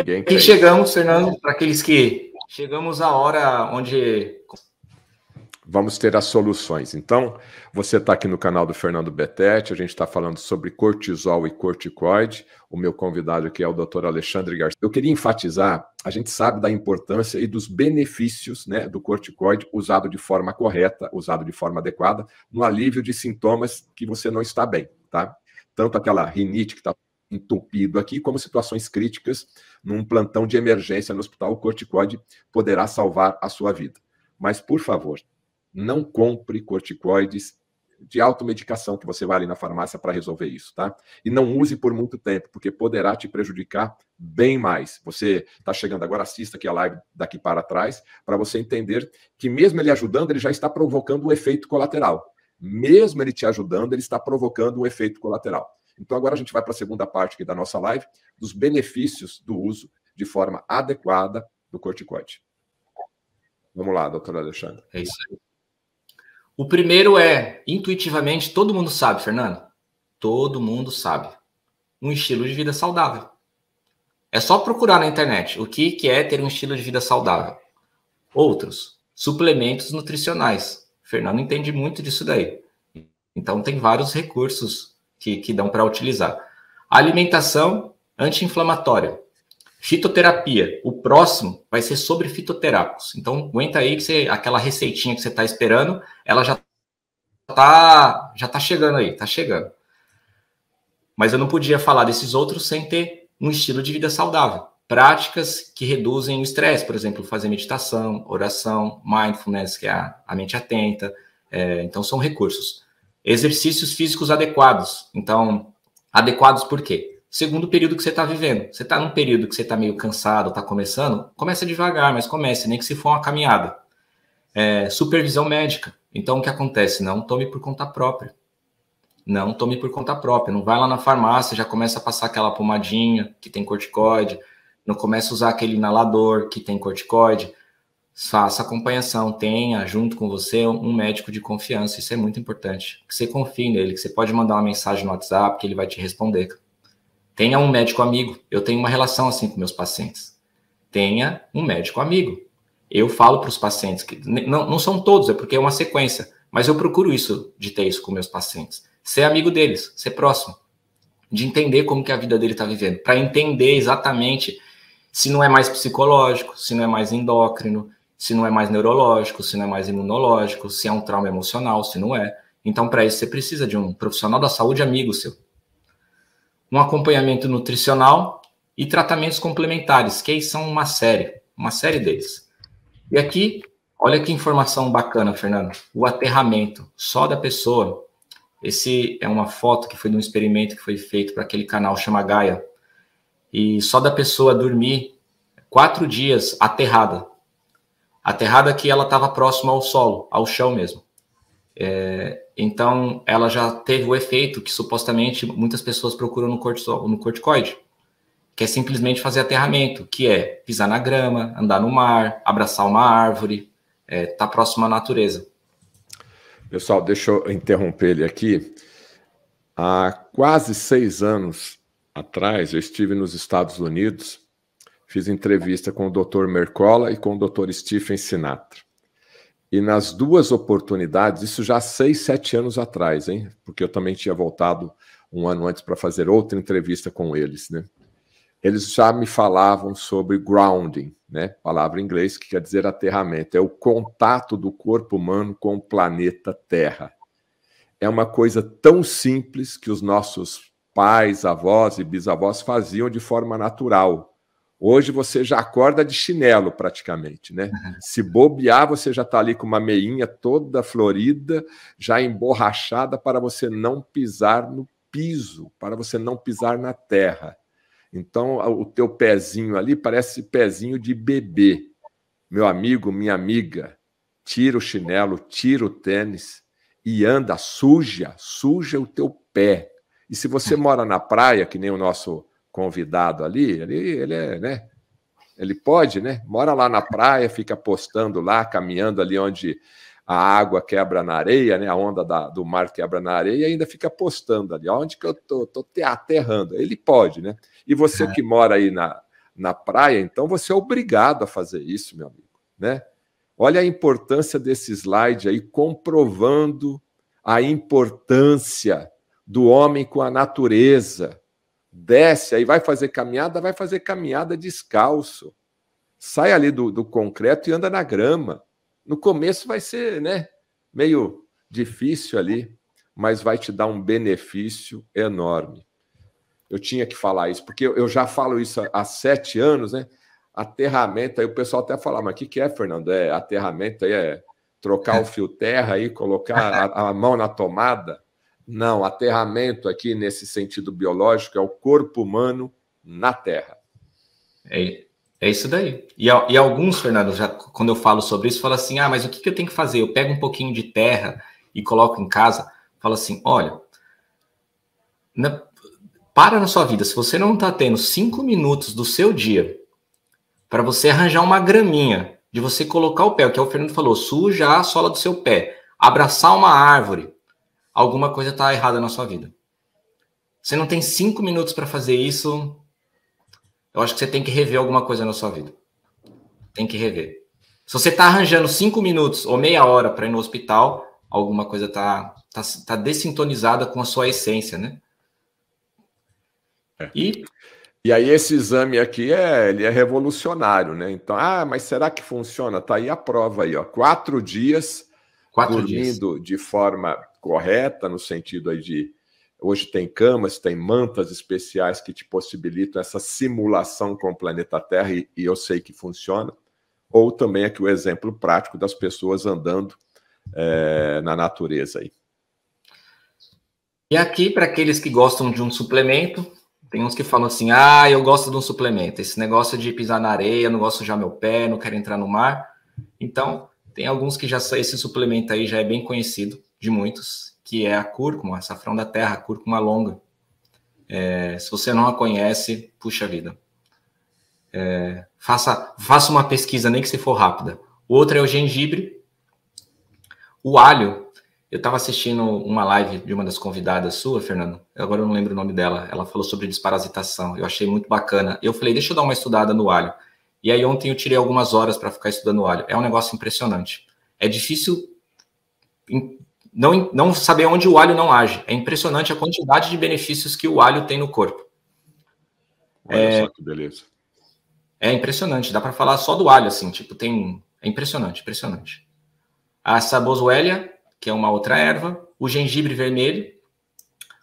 aqui chegamos, Fernando, para aqueles que chegamos à hora onde. Vamos ter as soluções. Então, você está aqui no canal do Fernando Betete, a gente está falando sobre cortisol e corticoide. O meu convidado aqui é o Dr. Alexandre Garcia. Eu queria enfatizar: a gente sabe da importância e dos benefícios né, do corticoide usado de forma correta, usado de forma adequada, no alívio de sintomas que você não está bem, tá? Tanto aquela rinite que está entupido aqui, como situações críticas num plantão de emergência no hospital, o corticoide poderá salvar a sua vida. Mas, por favor, não compre corticoides de automedicação que você vai ali na farmácia para resolver isso, tá? E não use por muito tempo, porque poderá te prejudicar bem mais. Você está chegando agora, assista aqui a live daqui para trás, para você entender que mesmo ele ajudando, ele já está provocando um efeito colateral. Mesmo ele te ajudando, ele está provocando um efeito colateral. Então, agora a gente vai para a segunda parte aqui da nossa live, dos benefícios do uso de forma adequada do corticoide. Vamos lá, doutora Alexandre. É isso aí. O primeiro é, intuitivamente, todo mundo sabe, Fernando. Todo mundo sabe. Um estilo de vida saudável. É só procurar na internet o que, que é ter um estilo de vida saudável. Outros, suplementos nutricionais. Fernando entende muito disso daí. Então tem vários recursos que, que dão para utilizar. Alimentação anti-inflamatória. Fitoterapia. O próximo vai ser sobre fitoterápicos. Então, aguenta aí que você, aquela receitinha que você está esperando, ela já tá, já tá chegando aí, tá chegando. Mas eu não podia falar desses outros sem ter um estilo de vida saudável. Práticas que reduzem o estresse, por exemplo, fazer meditação, oração, mindfulness, que é a, a mente atenta. É, então, são recursos. Exercícios físicos adequados. Então, adequados por quê? Segundo o período que você está vivendo. Você está num período que você está meio cansado, está começando, começa devagar, mas comece, nem que se for uma caminhada. É, supervisão médica. Então, o que acontece? Não tome por conta própria. Não tome por conta própria. Não vai lá na farmácia, já começa a passar aquela pomadinha que tem corticoide. Não começa a usar aquele inalador que tem corticoide faça acompanhação, tenha junto com você um médico de confiança, isso é muito importante. Que você confie nele, que você pode mandar uma mensagem no WhatsApp que ele vai te responder. Tenha um médico amigo. Eu tenho uma relação assim com meus pacientes. Tenha um médico amigo. Eu falo para os pacientes que não, não são todos, é porque é uma sequência, mas eu procuro isso de ter isso com meus pacientes. Ser amigo deles, ser próximo, de entender como que a vida dele está vivendo, para entender exatamente se não é mais psicológico, se não é mais endócrino, se não é mais neurológico, se não é mais imunológico, se é um trauma emocional, se não é. Então, para isso, você precisa de um profissional da saúde amigo seu. Um acompanhamento nutricional e tratamentos complementares, que aí são uma série, uma série deles. E aqui, olha que informação bacana, Fernando. O aterramento só da pessoa. Esse é uma foto que foi de um experimento que foi feito para aquele canal chama Gaia. E só da pessoa dormir quatro dias aterrada. Aterrada que ela estava próxima ao solo, ao chão mesmo. É, então, ela já teve o efeito que supostamente muitas pessoas procuram no, cortisol, no corticoide, que é simplesmente fazer aterramento, que é pisar na grama, andar no mar, abraçar uma árvore, estar é, tá próximo à natureza. Pessoal, deixa eu interromper ele aqui. Há quase seis anos atrás, eu estive nos Estados Unidos Fiz entrevista com o Dr. Mercola e com o Dr. Stephen Sinatra. E nas duas oportunidades, isso já seis, sete anos atrás, hein? Porque eu também tinha voltado um ano antes para fazer outra entrevista com eles, né? Eles já me falavam sobre grounding, né? Palavra em inglês que quer dizer aterramento. É o contato do corpo humano com o planeta Terra. É uma coisa tão simples que os nossos pais, avós e bisavós faziam de forma natural. Hoje você já acorda de chinelo praticamente, né? Se bobear, você já está ali com uma meinha toda florida, já emborrachada para você não pisar no piso, para você não pisar na terra. Então, o teu pezinho ali parece pezinho de bebê. Meu amigo, minha amiga, tira o chinelo, tira o tênis e anda suja, suja o teu pé. E se você tá. mora na praia, que nem o nosso convidado ali, ele, ele é, né? Ele pode, né? Mora lá na praia, fica postando lá, caminhando ali onde a água quebra na areia, né? A onda da, do mar quebra na areia e ainda fica postando ali. Onde que eu tô? Tô aterrando. Ele pode, né? E você é. que mora aí na, na praia, então você é obrigado a fazer isso, meu amigo, né? Olha a importância desse slide aí comprovando a importância do homem com a natureza, desce, aí vai fazer caminhada, vai fazer caminhada descalço. Sai ali do, do concreto e anda na grama. No começo vai ser né, meio difícil ali, mas vai te dar um benefício enorme. Eu tinha que falar isso, porque eu já falo isso há sete anos, né? Aterramento, aí o pessoal até fala, mas o que, que é, Fernando? É aterramento aí, é trocar o fio terra e colocar a, a mão na tomada. Não, aterramento aqui nesse sentido biológico é o corpo humano na Terra. É, é isso daí. E, e alguns, Fernando, já, quando eu falo sobre isso, fala assim: ah, mas o que, que eu tenho que fazer? Eu pego um pouquinho de terra e coloco em casa. Fala assim: olha, na, para na sua vida. Se você não está tendo cinco minutos do seu dia para você arranjar uma graminha de você colocar o pé, o que o Fernando falou, suja a sola do seu pé, abraçar uma árvore, alguma coisa está errada na sua vida. Você não tem cinco minutos para fazer isso, eu acho que você tem que rever alguma coisa na sua vida. Tem que rever. Se você está arranjando cinco minutos ou meia hora para ir no hospital, alguma coisa está tá, tá dessintonizada com a sua essência, né? É. E e aí esse exame aqui é, ele é revolucionário, né? Então, ah, mas será que funciona? Tá aí a prova aí, ó. Quatro dias Quatro dormindo dias. de forma correta, no sentido aí de hoje tem camas, tem mantas especiais que te possibilitam essa simulação com o planeta Terra, e, e eu sei que funciona, ou também aqui o exemplo prático das pessoas andando é, na natureza aí. E aqui, para aqueles que gostam de um suplemento, tem uns que falam assim: ah, eu gosto de um suplemento, esse negócio de pisar na areia, não gosto de já meu pé, não quero entrar no mar. Então, tem alguns que já esse suplemento aí já é bem conhecido de muitos, que é a cúrcuma, açafrão é, da terra, a cúrcuma longa. É, se você não a conhece, puxa vida. É, faça, faça uma pesquisa, nem que se for rápida. Outra é o gengibre. O alho. Eu estava assistindo uma live de uma das convidadas sua, Fernando. Agora eu não lembro o nome dela. Ela falou sobre desparasitação. Eu achei muito bacana. Eu falei, deixa eu dar uma estudada no alho. E aí ontem eu tirei algumas horas para ficar estudando o alho. É um negócio impressionante. É difícil não, não saber onde o alho não age. É impressionante a quantidade de benefícios que o alho tem no corpo. Olha é, só que beleza. É impressionante, dá para falar só do alho, assim, tipo, tem. É impressionante, impressionante. A sabosuélia, que é uma outra erva, o gengibre vermelho,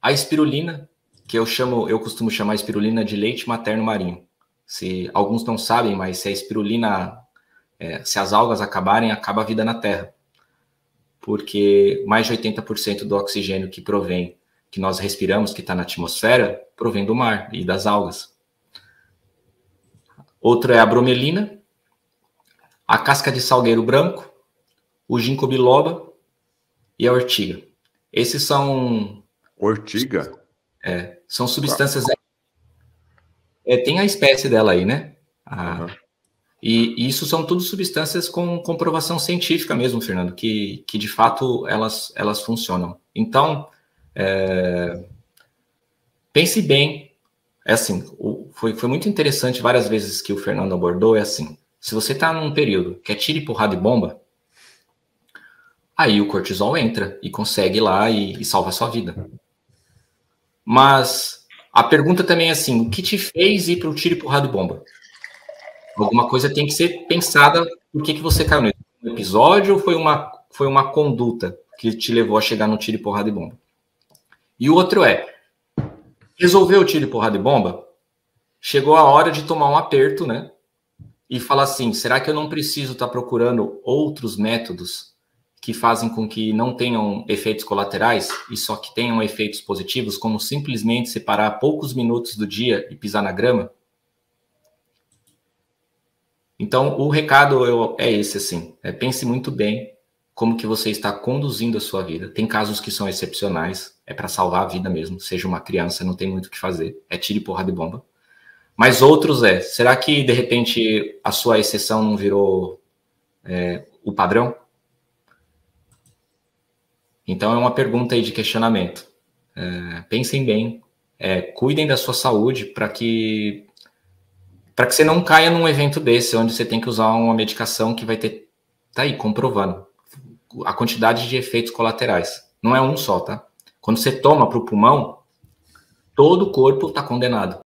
a espirulina, que eu chamo, eu costumo chamar espirulina de leite materno marinho. Se alguns não sabem, mas se a espirulina, é, se as algas acabarem, acaba a vida na Terra porque mais de 80% do oxigênio que provém, que nós respiramos, que está na atmosfera, provém do mar e das algas. Outro é a bromelina, a casca de salgueiro branco, o ginkgo biloba e a ortiga. Esses são. Ortiga? É, são substâncias. É, tem a espécie dela aí, né? A, uhum. E, isso são tudo substâncias com comprovação científica mesmo, Fernando, que, que de fato elas, elas funcionam. Então, é, pense bem. É assim, o, foi, foi muito interessante várias vezes que o Fernando abordou, é assim, se você está num período que é tiro, porrada e bomba, aí o cortisol entra e consegue ir lá e, e salva a sua vida. Mas a pergunta também é assim, o que te fez ir para o tiro, e porrada e bomba? Alguma coisa tem que ser pensada por que, que você caiu nele. Um episódio ou foi uma, foi uma conduta que te levou a chegar no tiro, porrada e bomba? E o outro é, resolveu o tiro, porrada e bomba? Chegou a hora de tomar um aperto, né? E falar assim, será que eu não preciso estar tá procurando outros métodos que fazem com que não tenham efeitos colaterais e só que tenham efeitos positivos, como simplesmente separar poucos minutos do dia e pisar na grama? Então, o recado eu, é, é esse, assim. É, pense muito bem como que você está conduzindo a sua vida. Tem casos que são excepcionais, é para salvar a vida mesmo. Seja uma criança, não tem muito o que fazer. É tiro e porra de bomba. Mas outros é, será que, de repente, a sua exceção não virou é, o padrão? Então, é uma pergunta aí de questionamento. É, pensem bem, é, cuidem da sua saúde para que para que você não caia num evento desse, onde você tem que usar uma medicação que vai ter. Tá aí, comprovando a quantidade de efeitos colaterais. Não é um só, tá? Quando você toma para o pulmão, todo o corpo está condenado.